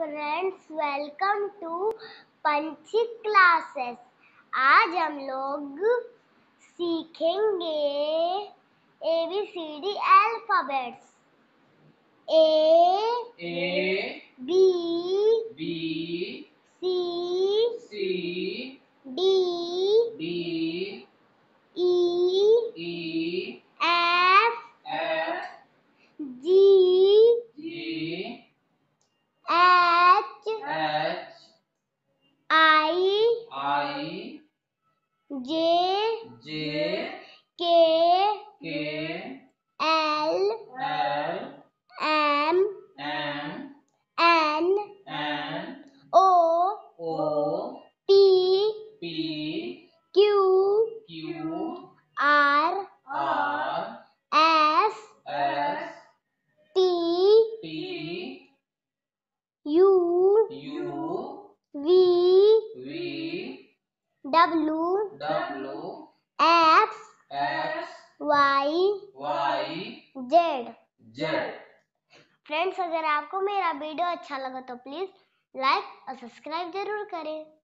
friends welcome to Panchhi classes आज हम लोग सीखेंगे A B C D alphabets A J J K K L L M M N N O O P P Q Q R R S S T T U U V V W W X X Y Y Z Z friends अगर आपको मेरा video अच्छा लगा तो please like और subscribe जरूर करें